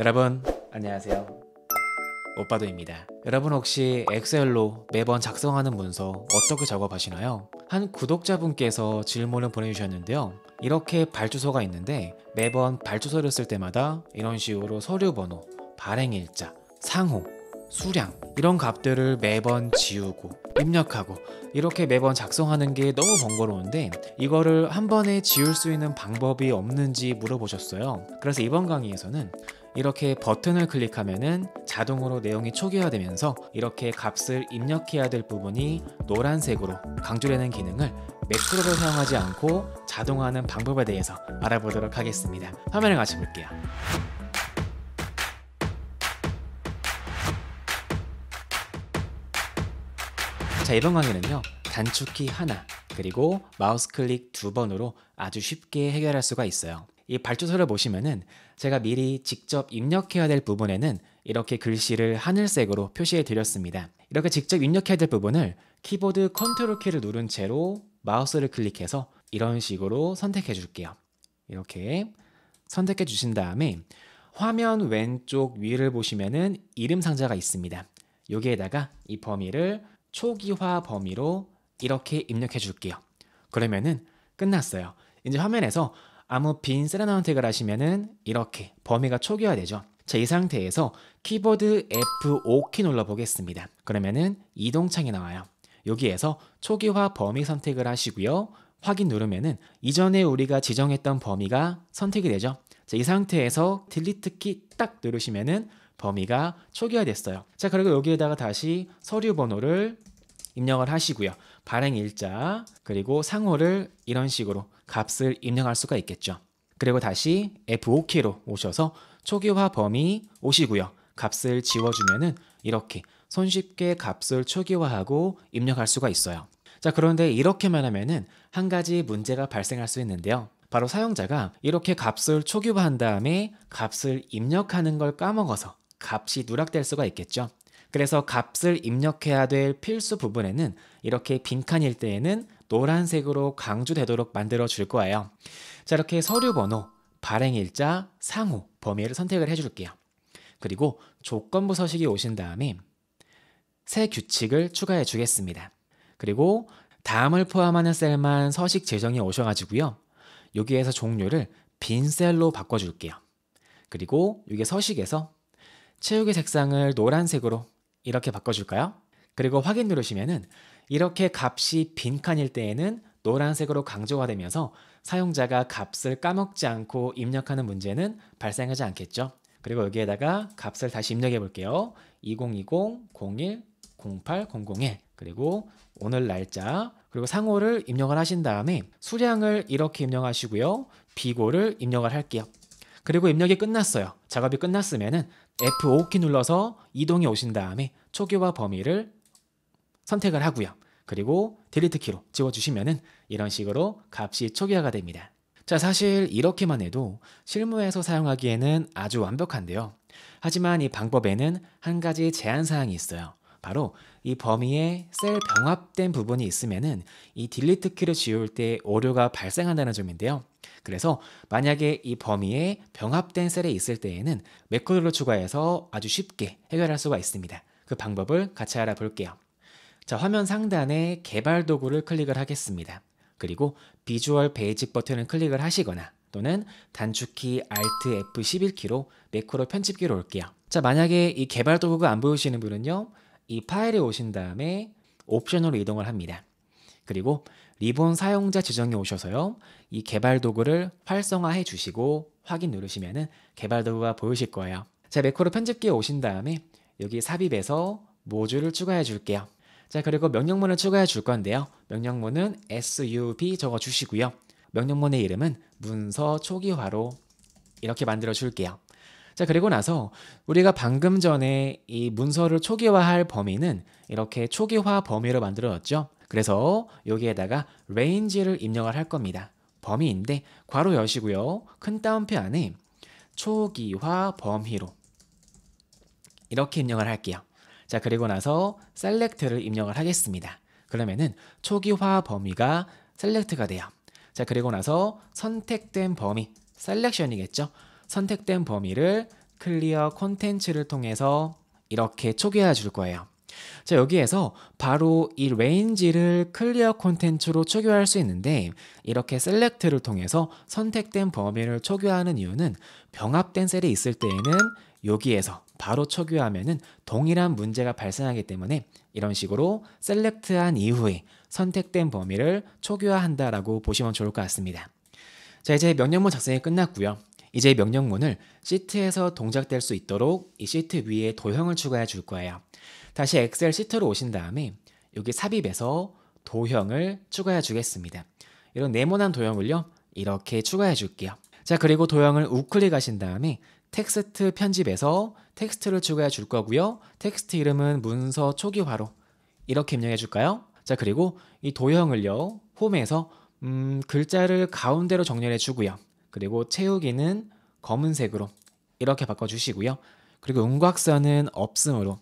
여러분 안녕하세요 오빠도입니다 여러분 혹시 엑셀로 매번 작성하는 문서 어떻게 작업하시나요? 한 구독자분께서 질문을 보내주셨는데요 이렇게 발주소가 있는데 매번 발주소를 쓸 때마다 이런 식으로 서류 번호, 발행일자, 상호 수량 이런 값들을 매번 지우고 입력하고 이렇게 매번 작성하는 게 너무 번거로운데 이거를 한 번에 지울 수 있는 방법이 없는지 물어보셨어요. 그래서 이번 강의에서는 이렇게 버튼을 클릭하면 자동으로 내용이 초기화되면서 이렇게 값을 입력해야 될 부분이 노란색으로 강조되는 기능을 매크로를 사용하지 않고 자동화하는 방법에 대해서 알아보도록 하겠습니다. 화면을 같이 볼게요. 자 이번 강의는요 단축키 하나 그리고 마우스 클릭 두 번으로 아주 쉽게 해결할 수가 있어요 이발주서를 보시면은 제가 미리 직접 입력해야 될 부분에는 이렇게 글씨를 하늘색으로 표시해 드렸습니다 이렇게 직접 입력해야 될 부분을 키보드 컨트롤 키를 누른 채로 마우스를 클릭해서 이런 식으로 선택해 줄게요 이렇게 선택해 주신 다음에 화면 왼쪽 위를 보시면은 이름 상자가 있습니다 여기에다가 이 범위를 초기화 범위로 이렇게 입력해 줄게요. 그러면은 끝났어요. 이제 화면에서 아무 빈 세라나 선택을 하시면은 이렇게 범위가 초기화되죠. 자, 이 상태에서 키보드 F5키 눌러보겠습니다. 그러면은 이동창이 나와요. 여기에서 초기화 범위 선택을 하시고요. 확인 누르면은 이전에 우리가 지정했던 범위가 선택이 되죠. 자, 이 상태에서 딜리트 키 딱 누르시면은 범위가 초기화됐어요. 자, 그리고 여기에다가 다시 서류 번호를 입력을 하시고요. 발행 일자, 그리고 상호를 이런 식으로 값을 입력할 수가 있겠죠. 그리고 다시 f 5 k 로 오셔서 초기화 범위 오시고요. 값을 지워주면은 이렇게 손쉽게 값을 초기화하고 입력할 수가 있어요. 자, 그런데 이렇게만 하면은 한 가지 문제가 발생할 수 있는데요. 바로 사용자가 이렇게 값을 초기화한 다음에 값을 입력하는 걸 까먹어서 값이 누락될 수가 있겠죠. 그래서 값을 입력해야 될 필수 부분에는 이렇게 빈칸일 때에는 노란색으로 강조되도록 만들어 줄 거예요. 자, 이렇게 서류 번호, 발행일자, 상호, 범위를 선택을 해줄게요. 그리고 조건부 서식이 오신 다음에 새 규칙을 추가해 주겠습니다. 그리고 다음을 포함하는 셀만 서식 재정이 오셔가지고요. 여기에서 종류를 빈 셀로 바꿔줄게요. 그리고 이게 서식에서 채우기 색상을 노란색으로 이렇게 바꿔줄까요? 그리고 확인 누르시면 이렇게 값이 빈칸일 때에는 노란색으로 강조가 되면서 사용자가 값을 까먹지 않고 입력하는 문제는 발생하지 않겠죠. 그리고 여기에다가 값을 다시 입력해 볼게요. 2020 01 08 001 그리고 오늘 날짜 그리고 상호를 입력을 하신 다음에 수량을 이렇게 입력하시고요. 비고를 입력을 할게요. 그리고 입력이 끝났어요. 작업이 끝났으면은 F5키 눌러서 이동해 오신 다음에 초기화 범위를 선택을 하고요. 그리고 딜리트 키로 지워주시면은 이런 식으로 값이 초기화가 됩니다. 자, 사실 이렇게만 해도 실무에서 사용하기에는 아주 완벽한데요. 하지만 이 방법에는 한 가지 제한 사항이 있어요. 바로 이 범위에 셀 병합된 부분이 있으면은 이 딜리트 키를 지울 때 오류가 발생한다는 점인데요. 그래서 만약에 이 범위에 병합된 셀에 있을 때에는 매크로를 추가해서 아주 쉽게 해결할 수가 있습니다. 그 방법을 같이 알아볼게요. 자, 화면 상단에 개발 도구를 클릭을 하겠습니다. 그리고 비주얼 베이직 버튼을 클릭을 하시거나 또는 단축키 Alt F11키로 매크로 편집기로 올게요. 자, 만약에 이 개발 도구가 안 보이시는 분은요. 이 파일에 오신 다음에 옵션으로 이동을 합니다. 그리고 리본 사용자 지정에 오셔서요. 이 개발 도구를 활성화해 주시고 확인 누르시면은 개발 도구가 보이실 거예요. 자, 매크로 편집기에 오신 다음에 여기 삽입에서 모듈을 추가해 줄게요. 자, 그리고 명령문을 추가해 줄 건데요. 명령문은 SUB 적어 주시고요. 명령문의 이름은 문서 초기화로 이렇게 만들어 줄게요. 자, 그리고 나서 우리가 방금 전에 이 문서를 초기화할 범위는 이렇게 초기화 범위로 만들어졌죠. 그래서 여기에다가 range를 입력을 할 겁니다. 범위인데 괄호 여시고요. 큰 따옴표 안에 초기화 범위로 이렇게 입력을 할게요. 자, 그리고 나서 select를 입력을 하겠습니다. 그러면은 초기화 범위가 select가 돼요. 자, 그리고 나서 선택된 범위, selection이겠죠. 선택된 범위를 클리어 콘텐츠를 통해서 이렇게 초기화 해줄 거예요. 자, 여기에서 바로 이 레인지를 클리어 콘텐츠로 초기화할 수 있는데 이렇게 셀렉트를 통해서 선택된 범위를 초기화하는 이유는 병합된 셀이 있을 때에는 여기에서 바로 초기화하면 동일한 문제가 발생하기 때문에 이런 식으로 셀렉트한 이후에 선택된 범위를 초기화한다라고 보시면 좋을 것 같습니다. 자, 이제 명령문 작성이 끝났고요. 이제 명령문을 시트에서 동작될 수 있도록 이 시트 위에 도형을 추가해 줄 거예요. 다시 엑셀 시트로 오신 다음에 여기 삽입에서 도형을 추가해 주겠습니다. 이런 네모난 도형을요. 이렇게 추가해 줄게요. 자 그리고 도형을 우클릭하신 다음에 텍스트 편집에서 텍스트를 추가해 줄 거고요. 텍스트 이름은 문서 초기화로 이렇게 입력해 줄까요? 자 그리고 이 도형을요. 홈에서 음, 글자를 가운데로 정렬해 주고요. 그리고 채우기는 검은색으로 이렇게 바꿔주시고요. 그리고 음곽선은 없음으로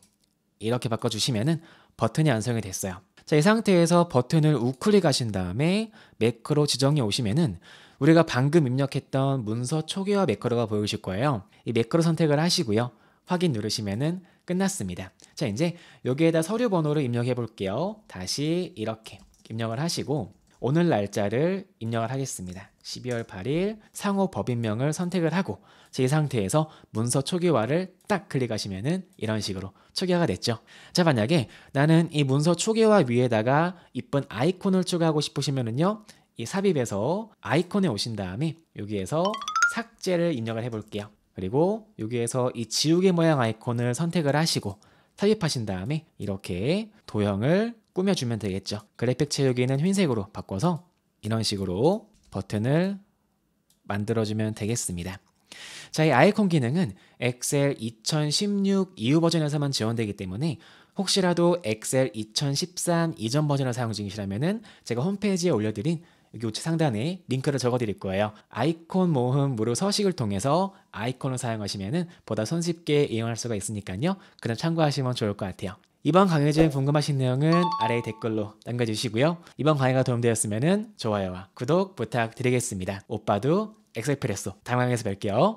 이렇게 바꿔주시면 버튼이 완성이 됐어요. 자, 이 상태에서 버튼을 우클릭하신 다음에 매크로 지정해 오시면은 우리가 방금 입력했던 문서 초기화 매크로가 보이실 거예요. 이 매크로 선택을 하시고요. 확인 누르시면은 끝났습니다. 자, 이제 여기에다 서류 번호를 입력해 볼게요. 다시 이렇게 입력을 하시고 오늘 날짜를 입력을 하겠습니다. 12월 8일 상호 법인명을 선택을 하고 제 상태에서 문서 초기화를 딱 클릭하시면은 이런 식으로 초기화가 됐죠. 자 만약에 나는 이 문서 초기화 위에다가 이쁜 아이콘을 추가하고 싶으시면은요. 이 삽입에서 아이콘에 오신 다음에 여기에서 삭제를 입력을 해볼게요. 그리고 여기에서 이 지우개 모양 아이콘을 선택을 하시고 삽입하신 다음에 이렇게 도형을 꾸며주면 되겠죠. 그래픽 채우기는 흰색으로 바꿔서 이런 식으로 버튼을 만들어주면 되겠습니다. 자, 이 아이콘 기능은 엑셀 2016 이후 버전에서만 지원되기 때문에 혹시라도 엑셀 2013 이전 버전을 사용 중이시라면 제가 홈페이지에 올려드린 여기 우측 상단에 링크를 적어드릴 거예요. 아이콘 모음 무료 서식을 통해서 아이콘을 사용하시면 보다 손쉽게 이용할 수가 있으니까요. 그냥 참고하시면 좋을 것 같아요. 이번 강의 중 궁금하신 내용은 아래 댓글로 남겨주시고요. 이번 강의가 도움되었으면 좋아요와 구독 부탁드리겠습니다. 오빠도 엑셀프레소 당황해서 뵐게요.